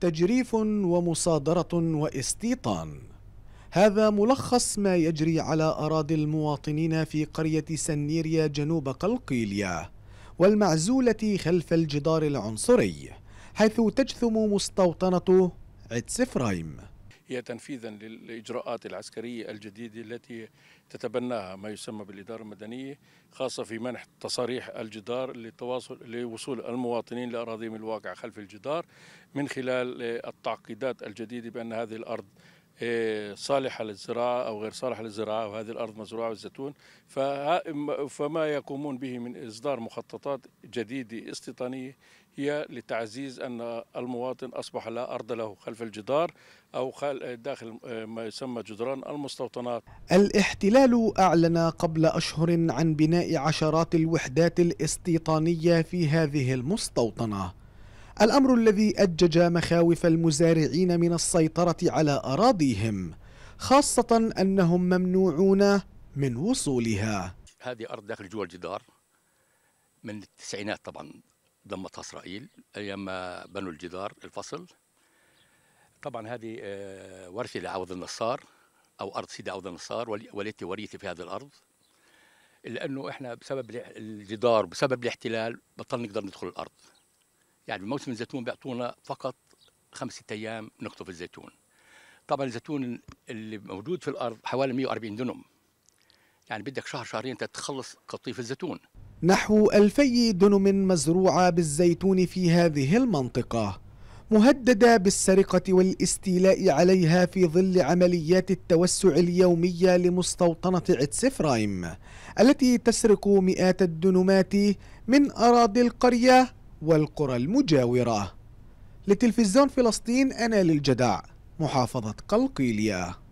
تجريف ومصادرة واستيطان هذا ملخص ما يجري على أراضي المواطنين في قرية سنيريا جنوب قلقيلية والمعزولة خلف الجدار العنصري حيث تجثم مستوطنة عتسفرايم هي تنفيذا للإجراءات العسكرية الجديدة التي تتبناها ما يسمى بالإدارة المدنية خاصة في منح تصاريح الجدار للتواصل لوصول المواطنين لأراضيهم الواقعة خلف الجدار من خلال التعقيدات الجديدة بأن هذه الأرض إيه، صالحه للزراعه او غير صالحه للزراعه وهذه الارض مزروعه بالزيتون فما يقومون به من اصدار مخططات جديده استيطانيه هي لتعزيز ان المواطن اصبح لا ارض له خلف الجدار او داخل ما يسمى جدران المستوطنات. الاحتلال اعلن قبل اشهر عن بناء عشرات الوحدات الاستيطانيه في هذه المستوطنه. الأمر الذي أجج مخاوف المزارعين من السيطرة على أراضيهم خاصة أنهم ممنوعون من وصولها هذه أرض داخل جوا الجدار من التسعينات طبعا ضمتها إسرائيل أيام ما بنوا الجدار الفصل طبعا هذه آه، ورثة لعوض النصار أو أرض سيدي عوض النصار ولدت وريثي في هذه الأرض لأنه إحنا بسبب الجدار بسبب الاحتلال بطلنا نقدر ندخل الأرض يعني بموسم الزيتون بيعطونا فقط خمسة أيام نقطف الزيتون طبعا الزيتون اللي موجود في الأرض حوالي 140 دنم يعني بدك شهر شهرين تتخلص قطيف الزيتون نحو ألفي دنم مزروعة بالزيتون في هذه المنطقة مهددة بالسرقة والاستيلاء عليها في ظل عمليات التوسع اليومية لمستوطنة عتسفرايم التي تسرق مئات الدنمات من أراضي القرية والقرى المجاورة لتلفزيون فلسطين أنا للجدع محافظة قلقيلية